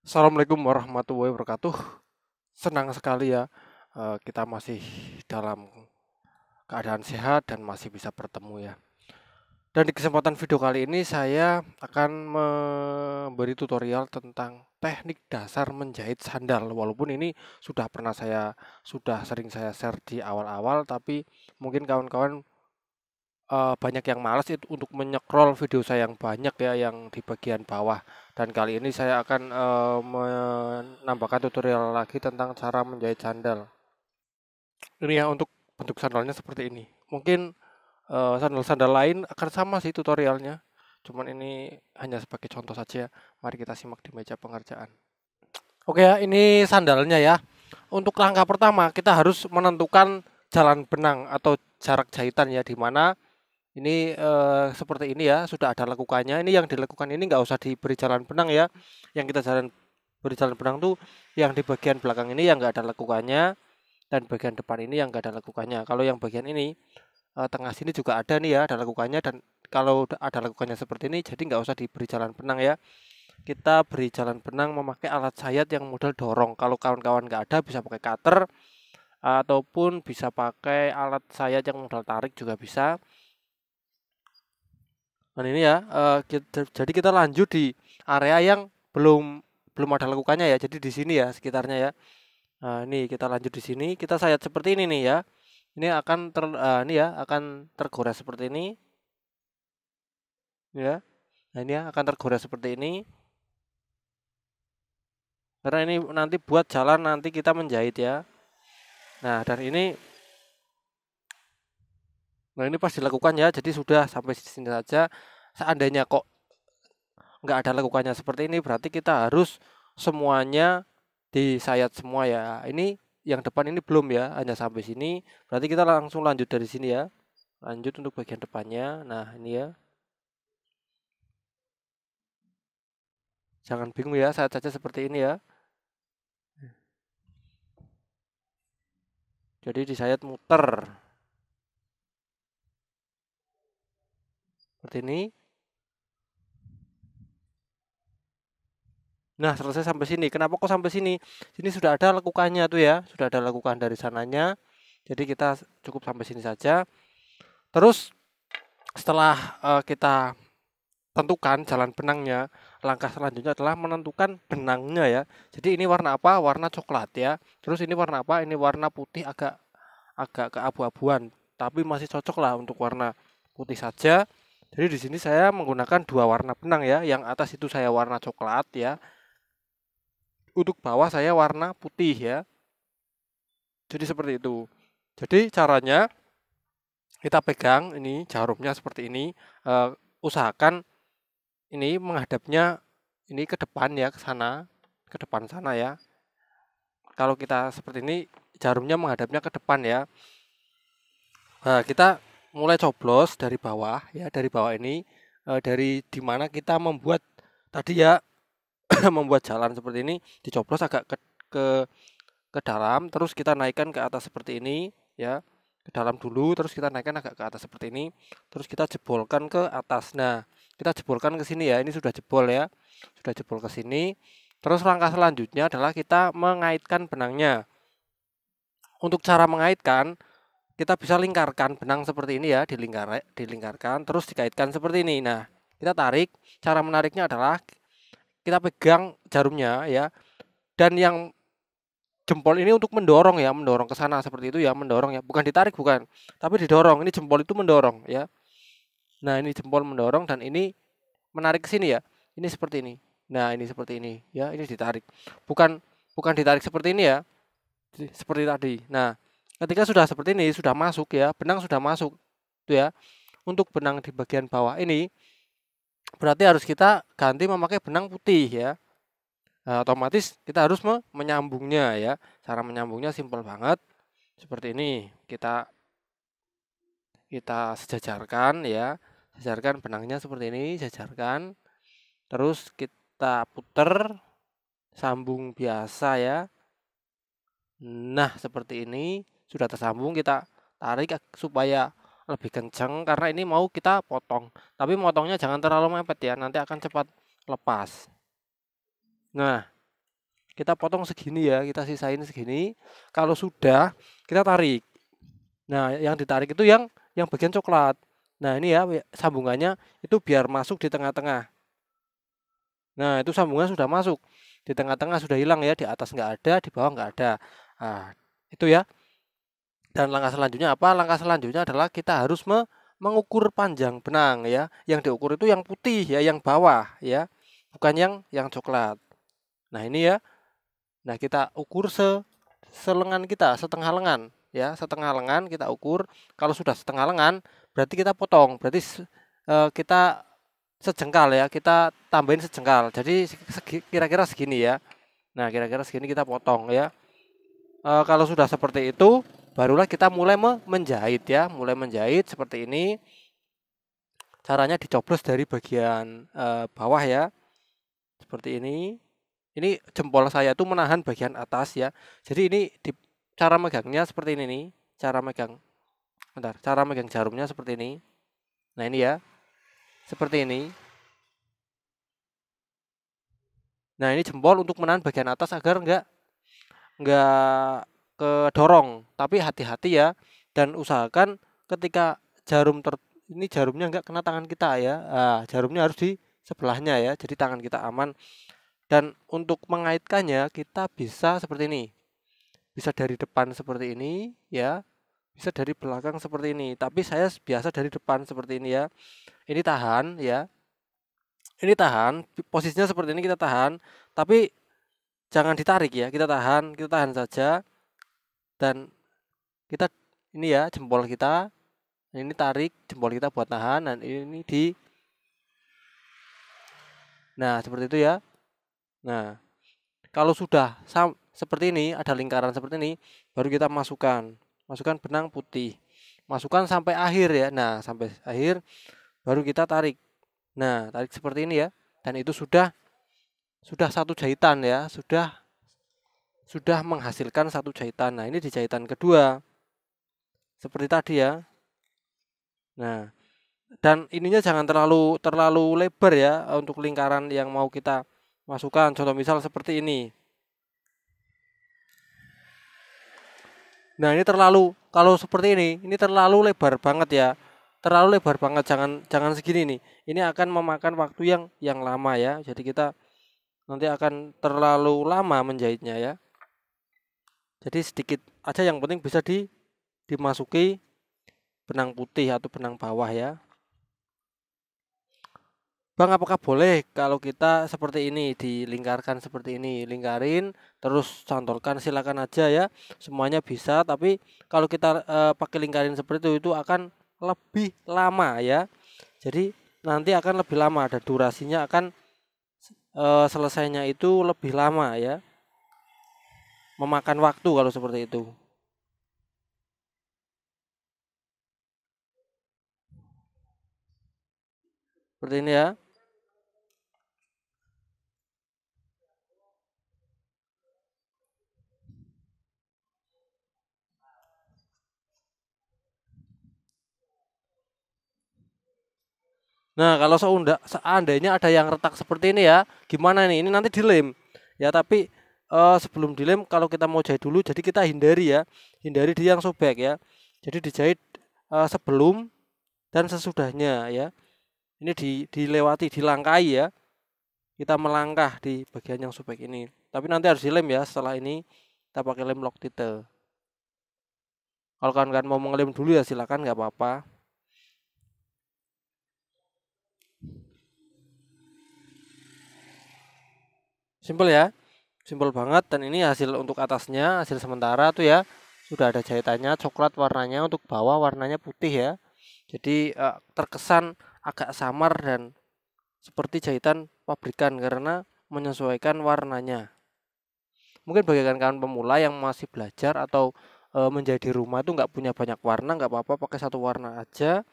Assalamualaikum warahmatullahi wabarakatuh. Senang sekali ya eh, kita masih dalam keadaan sehat dan masih bisa bertemu ya. Dan di kesempatan video kali ini saya akan memberi tutorial tentang teknik dasar menjahit sandal. Walaupun ini sudah pernah saya sudah sering saya share di awal-awal tapi mungkin kawan-kawan uh, banyak yang malas itu untuk menyekrol video saya yang banyak ya yang di bagian bawah dan kali ini saya akan uh, menambahkan tutorial lagi tentang cara menjahit sandal ini ya untuk bentuk sandalnya seperti ini mungkin eh, sandal-sandal uh, lain akan sama sih tutorialnya cuman ini hanya sebagai contoh saja ya. mari kita simak di meja pengerjaan oke ya ini sandalnya ya untuk langkah pertama kita harus menentukan jalan benang atau jarak jahitan ya di mana ini uh, seperti ini ya sudah ada lekukannya ini yang dilakukan ini nggak usah diberi jalan benang ya yang kita jalan beri jalan benang tuh yang di bagian belakang ini yang nggak ada lekukannya dan bagian depan ini yang nggak ada lekukannya kalau yang bagian ini uh, tengah sini juga ada nih ya ada lekukannya dan kalau ada lekukannya seperti ini jadi nggak usah diberi jalan benang ya kita beri jalan benang memakai alat sayat yang model dorong kalau kawan-kawan nggak ada bisa pakai cutter ataupun bisa pakai alat sayat yang modal tarik juga bisa dan ini ya uh, eh, kita, jadi kita lanjut di area yang belum belum ada lakukannya ya jadi di sini ya sekitarnya ya nah ini kita lanjut di sini kita sayat seperti ini nih ya ini akan ter uh, ini ya akan tergores seperti ini ya nah ini ya, akan tergores seperti ini karena ini nanti buat jalan nanti kita menjahit ya nah dan ini Nah ini pas dilakukan ya, jadi sudah sampai sini saja. Seandainya kok nggak ada lakukannya seperti ini, berarti kita harus semuanya disayat semua ya. Ini yang depan ini belum ya, hanya sampai sini. Berarti kita langsung lanjut dari sini ya. Lanjut untuk bagian depannya. Nah ini ya. Jangan bingung ya, saya saja seperti ini ya. Jadi disayat muter. seperti ini Nah, selesai sampai sini. Kenapa kok sampai sini? Sini sudah ada lekukannya tuh ya, sudah ada lekukan dari sananya. Jadi kita cukup sampai sini saja. Terus setelah uh, kita tentukan jalan benangnya, langkah selanjutnya adalah menentukan benangnya ya. Jadi ini warna apa? Warna coklat ya. Terus ini warna apa? Ini warna putih agak agak keabu-abuan, tapi masih cocok lah untuk warna putih saja. Jadi di sini saya menggunakan dua warna benang ya. Yang atas itu saya warna coklat ya. Untuk bawah saya warna putih ya. Jadi seperti itu. Jadi caranya kita pegang ini jarumnya seperti ini. Uh, usahakan ini menghadapnya ini ke depan ya ke sana, ke depan sana ya. Kalau kita seperti ini jarumnya menghadapnya ke depan ya. Nah, kita mulai coblos dari bawah ya dari bawah ini e, dari dimana kita membuat tadi ya membuat jalan seperti ini dicoblos agak ke, ke ke dalam terus kita naikkan ke atas seperti ini ya ke dalam dulu terus kita naikkan agak ke atas seperti ini terus kita jebolkan ke atas nah kita jebolkan ke sini ya ini sudah jebol ya sudah jebol ke sini terus langkah selanjutnya adalah kita mengaitkan benangnya untuk cara mengaitkan kita bisa lingkarkan benang seperti ini ya, dilingkar dilingkarkan terus dikaitkan seperti ini. Nah, kita tarik. Cara menariknya adalah kita pegang jarumnya ya. Dan yang jempol ini untuk mendorong ya, mendorong ke sana seperti itu ya, mendorong ya. Bukan ditarik bukan, tapi didorong. Ini jempol itu mendorong ya. Nah, ini jempol mendorong dan ini menarik ke sini ya. Ini seperti ini. Nah, ini seperti ini ya, ini ditarik. Bukan bukan ditarik seperti ini ya. Seperti tadi. Nah, ketika sudah seperti ini sudah masuk ya benang sudah masuk itu ya untuk benang di bagian bawah ini berarti harus kita ganti memakai benang putih ya nah, otomatis kita harus menyambungnya ya cara menyambungnya simpel banget seperti ini kita kita sejajarkan ya sejajarkan benangnya seperti ini sejajarkan terus kita puter sambung biasa ya nah seperti ini sudah tersambung kita tarik eh, supaya lebih kenceng karena ini mau kita potong tapi motongnya jangan terlalu mepet ya nanti akan cepat lepas nah kita potong segini ya kita sisain segini kalau sudah kita tarik nah yang ditarik itu yang yang bagian coklat nah ini ya sambungannya itu biar masuk di tengah-tengah nah itu sambungan sudah masuk di tengah-tengah sudah hilang ya di atas nggak ada di bawah nggak ada nah, itu ya dan langkah selanjutnya apa? Langkah selanjutnya adalah kita harus me mengukur panjang benang ya. Yang diukur itu yang putih ya, yang bawah ya. Bukan yang yang coklat. Nah, ini ya. Nah, kita ukur se selengan kita, setengah lengan ya, setengah lengan kita ukur. Kalau sudah setengah lengan, berarti kita potong. Berarti e, kita sejengkal ya, kita tambahin sejengkal. Jadi kira-kira segi, segini ya. Nah, kira-kira segini kita potong ya. E, kalau sudah seperti itu, barulah kita mulai menjahit ya, mulai menjahit seperti ini. Caranya dicoblos dari bagian e, bawah ya. Seperti ini. Ini jempol saya itu menahan bagian atas ya. Jadi ini di, cara megangnya seperti ini nih, cara megang. Bentar, cara megang jarumnya seperti ini. Nah, ini ya. Seperti ini. Nah, ini jempol untuk menahan bagian atas agar enggak enggak kedorong tapi hati-hati ya dan usahakan ketika jarum ter ini jarumnya nggak kena tangan kita ya nah, jarumnya harus di sebelahnya ya jadi tangan kita aman dan untuk mengaitkannya kita bisa seperti ini bisa dari depan seperti ini ya bisa dari belakang seperti ini tapi saya biasa dari depan seperti ini ya ini tahan ya ini tahan posisinya seperti ini kita tahan tapi jangan ditarik ya kita tahan kita tahan saja dan kita ini ya jempol kita ini tarik jempol kita buat tahan dan ini di nah seperti itu ya nah kalau sudah sam seperti ini ada lingkaran seperti ini baru kita masukkan masukkan benang putih masukkan sampai akhir ya nah sampai akhir baru kita tarik nah tarik seperti ini ya dan itu sudah sudah satu jahitan ya sudah sudah menghasilkan satu jahitan. Nah, ini di jahitan kedua. Seperti tadi ya. Nah, dan ininya jangan terlalu terlalu lebar ya untuk lingkaran yang mau kita masukkan. Contoh misal seperti ini. Nah, ini terlalu kalau seperti ini, ini terlalu lebar banget ya. Terlalu lebar banget jangan jangan segini nih. Ini akan memakan waktu yang yang lama ya. Jadi kita nanti akan terlalu lama menjahitnya ya jadi sedikit aja yang penting bisa di dimasuki benang putih atau benang bawah ya Bang apakah boleh kalau kita seperti ini dilingkarkan seperti ini lingkarin terus cantolkan silakan aja ya semuanya bisa tapi kalau kita e, pakai lingkarin seperti itu itu akan lebih lama ya jadi nanti akan lebih lama ada durasinya akan e, selesainya itu lebih lama ya memakan waktu kalau seperti itu. Seperti ini ya. Nah, kalau seandainya ada yang retak seperti ini ya, gimana nih? Ini nanti dilem. Ya, tapi uh, sebelum dilem kalau kita mau jahit dulu jadi kita hindari ya hindari di yang sobek ya jadi dijahit uh, sebelum dan sesudahnya ya ini di, dilewati dilangkai ya kita melangkah di bagian yang sobek ini tapi nanti harus dilem ya setelah ini kita pakai lem lock kalau kalian mau mengelim dulu ya silakan nggak apa-apa simple ya simpel banget dan ini hasil untuk atasnya hasil sementara tuh ya sudah ada jahitannya coklat warnanya untuk bawah warnanya putih ya jadi eh, terkesan agak samar dan seperti jahitan pabrikan karena menyesuaikan warnanya mungkin bagi kawan pemula yang masih belajar atau e, menjadi rumah itu nggak punya banyak warna nggak apa-apa pakai satu warna aja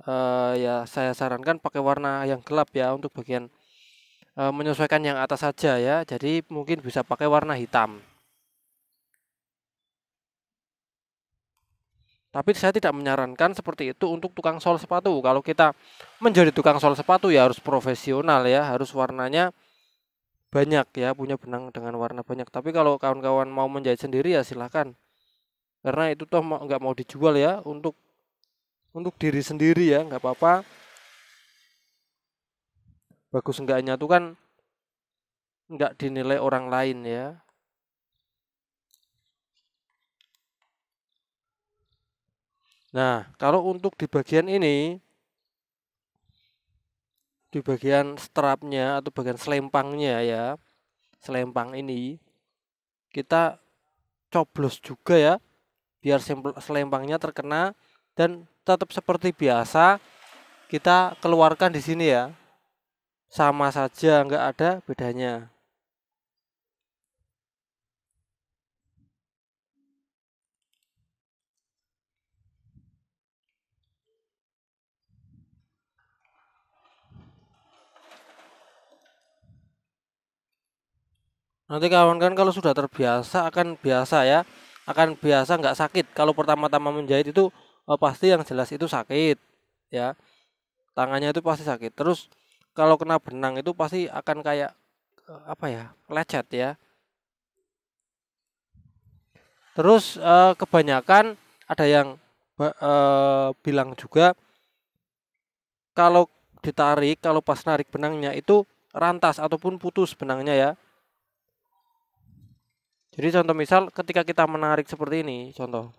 e, ya saya sarankan pakai warna yang gelap ya untuk bagian e, menyesuaikan yang atas saja ya. Jadi mungkin bisa pakai warna hitam. Tapi saya tidak menyarankan seperti itu untuk tukang sol sepatu. Kalau kita menjadi tukang sol sepatu ya harus profesional ya, harus warnanya banyak ya, punya benang dengan warna banyak. Tapi kalau kawan-kawan mau menjahit sendiri ya silahkan. Karena itu toh nggak mau dijual ya untuk untuk diri sendiri ya, nggak apa-apa bagus enggaknya tuh kan enggak dinilai orang lain ya Nah, kalau untuk di bagian ini, di bagian strapnya atau bagian selempangnya ya, selempang ini, kita coblos juga ya, biar selempangnya terkena dan tetap seperti biasa kita keluarkan di sini ya sama saja nggak ada bedanya Nanti kawan kan kalau sudah terbiasa akan biasa ya, akan biasa nggak sakit. Kalau pertama-tama menjahit itu oh, pasti yang jelas itu sakit, ya tangannya itu pasti sakit. Terus kalau kena benang itu pasti akan kayak apa ya lecet ya terus eh, kebanyakan ada yang eh, bilang juga kalau ditarik kalau pas narik benangnya itu rantas ataupun putus benangnya ya jadi contoh misal ketika kita menarik seperti ini contoh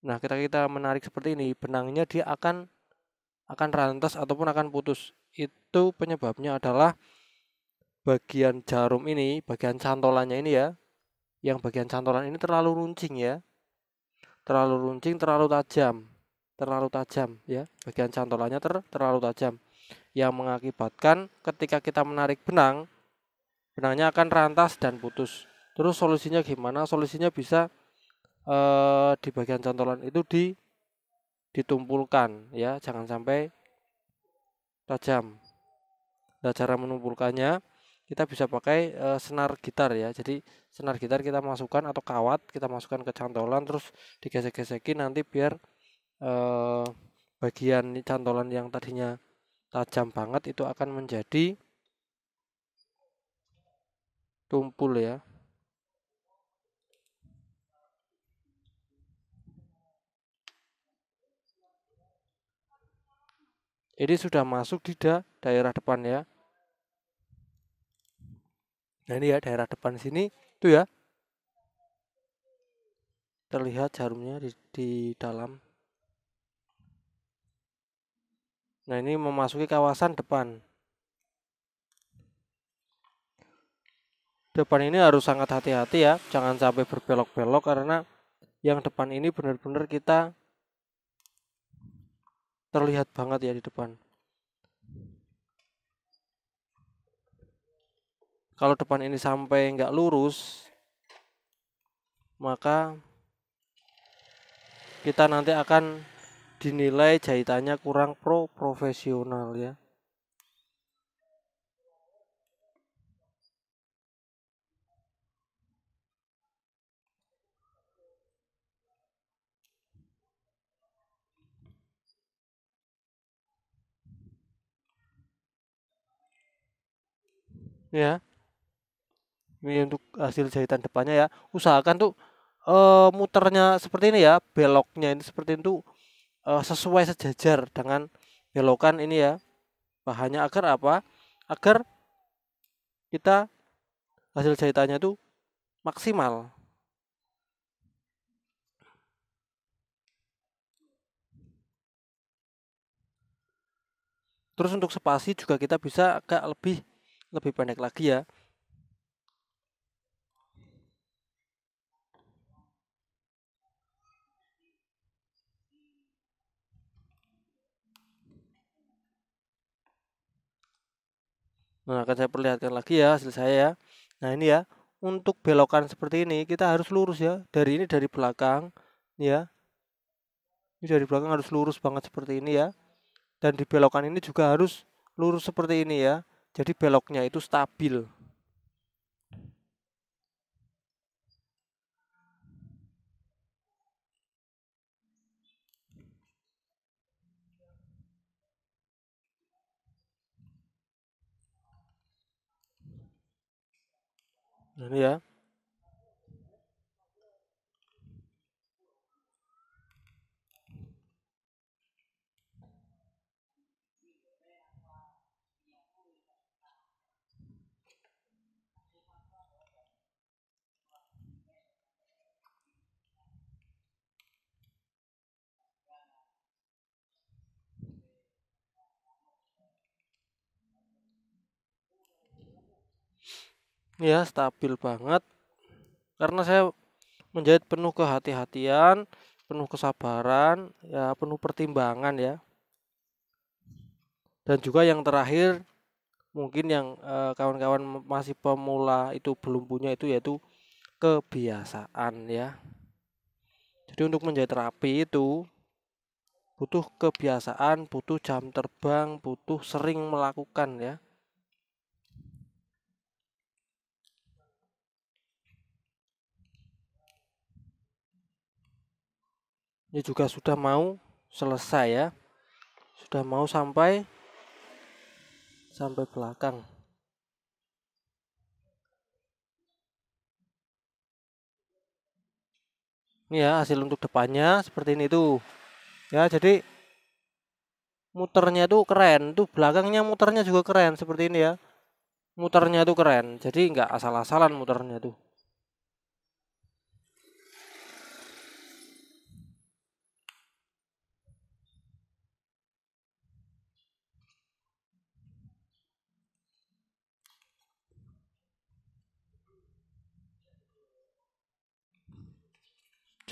nah kita kita menarik seperti ini benangnya dia akan akan rantas ataupun akan putus itu penyebabnya adalah bagian jarum ini, bagian cantolannya ini ya, yang bagian cantolan ini terlalu runcing ya, terlalu runcing, terlalu tajam, terlalu tajam ya, bagian cantolannya ter terlalu tajam, yang mengakibatkan ketika kita menarik benang, benangnya akan rantas dan putus. Terus solusinya gimana? Solusinya bisa eh, di bagian cantolan itu di ditumpulkan ya, jangan sampai tajam. Nah, cara menumpulkannya kita bisa pakai e, senar gitar ya. Jadi senar gitar kita masukkan atau kawat kita masukkan ke cantolan terus digesek-gesekin nanti biar e, bagian cantolan yang tadinya tajam banget itu akan menjadi tumpul ya. Ini sudah masuk di da daerah depan ya. Nah ini ya daerah depan sini tuh ya. Terlihat jarumnya di, di dalam. Nah ini memasuki kawasan depan. Depan ini harus sangat hati-hati ya, jangan sampai berbelok-belok karena yang depan ini benar-benar kita terlihat banget ya di depan kalau depan ini sampai nggak lurus maka kita nanti akan dinilai jahitannya kurang pro profesional ya ya ini untuk hasil jahitan depannya ya usahakan tuh e, muternya seperti ini ya beloknya ini seperti itu e, eh, sesuai sejajar dengan belokan ini ya bahannya agar apa agar kita hasil jahitannya tuh maksimal terus untuk spasi juga kita bisa agak lebih lebih pendek lagi ya Nah, akan saya perlihatkan lagi ya hasil saya ya. Nah, ini ya, untuk belokan seperti ini kita harus lurus ya. Dari ini dari belakang ya. Ini dari belakang harus lurus banget seperti ini ya. Dan di belokan ini juga harus lurus seperti ini ya. Jadi beloknya itu stabil. Ini ya. ya stabil banget karena saya menjahit penuh kehati-hatian penuh kesabaran ya penuh pertimbangan ya dan juga yang terakhir mungkin yang eh, kawan-kawan e, masih pemula itu belum punya itu yaitu kebiasaan ya jadi untuk menjahit rapi itu butuh kebiasaan butuh jam terbang butuh sering melakukan ya ini juga sudah mau selesai ya sudah mau sampai sampai belakang ini ya hasil untuk depannya seperti ini tuh ya jadi muternya tuh keren tuh belakangnya muternya juga keren seperti ini ya muternya tuh keren jadi nggak asal-asalan muternya tuh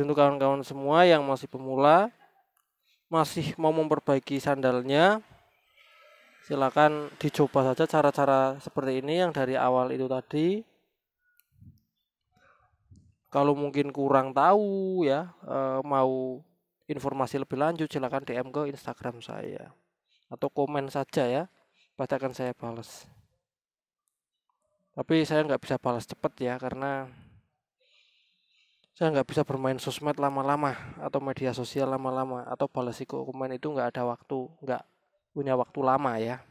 Jadi untuk kawan-kawan semua yang masih pemula, masih mau memperbaiki sandalnya, silakan dicoba saja cara-cara seperti ini yang dari awal itu tadi. Kalau mungkin kurang tahu ya, eh, mau informasi lebih lanjut silakan DM ke Instagram saya atau komen saja ya, pasti akan saya balas. Tapi saya nggak bisa balas cepat ya karena saya nggak bisa bermain sosmed lama-lama atau media sosial lama-lama atau balas komen itu nggak ada waktu nggak punya waktu lama ya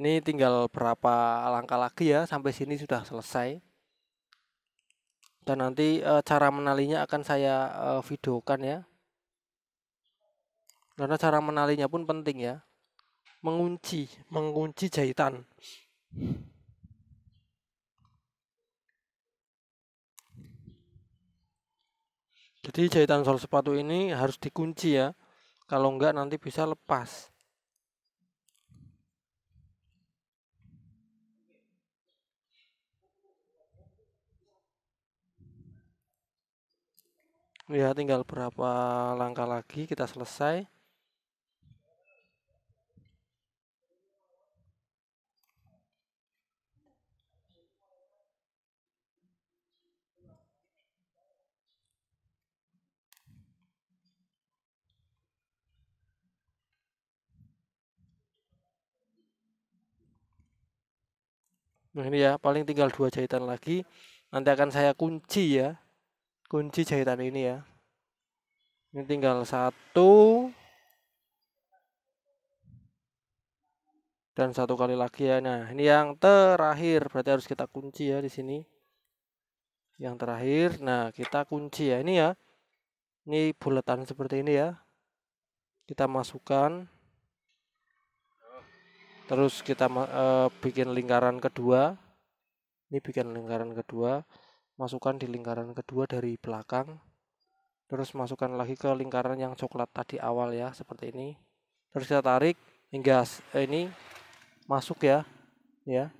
ini tinggal berapa langkah lagi ya sampai sini sudah selesai dan nanti e, cara menalinya akan saya e, videokan ya karena cara menalinya pun penting ya mengunci mengunci jahitan Jadi jahitan sol sepatu ini harus dikunci ya. Kalau enggak nanti bisa lepas. Ya, tinggal berapa langkah lagi kita selesai. nah ini ya paling tinggal dua jahitan lagi nanti akan saya kunci ya kunci jahitan ini ya ini tinggal satu dan satu kali lagi ya nah ini yang terakhir berarti harus kita kunci ya di sini yang terakhir nah kita kunci ya ini ya ini buletan seperti ini ya kita masukkan terus kita uh, bikin lingkaran kedua ini bikin lingkaran kedua masukkan di lingkaran kedua dari belakang terus masukkan lagi ke lingkaran yang coklat tadi awal ya seperti ini terus kita tarik hingga eh, ini masuk ya ya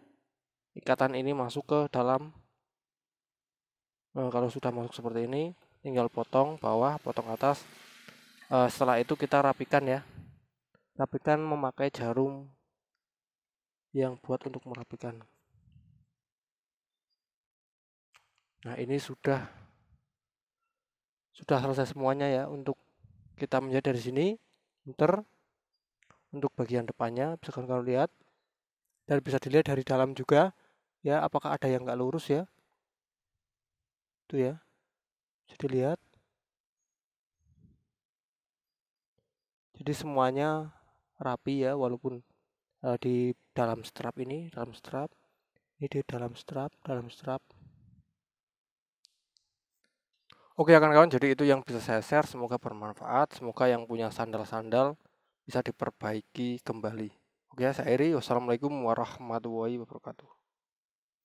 ikatan ini masuk ke dalam nah, kalau sudah masuk seperti ini tinggal potong bawah potong atas eh, setelah itu kita rapikan ya rapikan memakai jarum yang buat untuk merapikan. Nah, ini sudah sudah selesai semuanya ya untuk kita menjadi dari sini muter untuk bagian depannya bisa kalian lihat dan bisa dilihat dari dalam juga ya apakah ada yang enggak lurus ya itu ya bisa dilihat jadi semuanya rapi ya walaupun uh, di dalam strap ini dalam strap ini di dalam strap dalam strap Oke okay, kawan-kawan jadi itu yang bisa saya share semoga bermanfaat semoga yang punya sandal-sandal bisa diperbaiki kembali Oke okay, saya Eri wassalamualaikum warahmatullahi wabarakatuh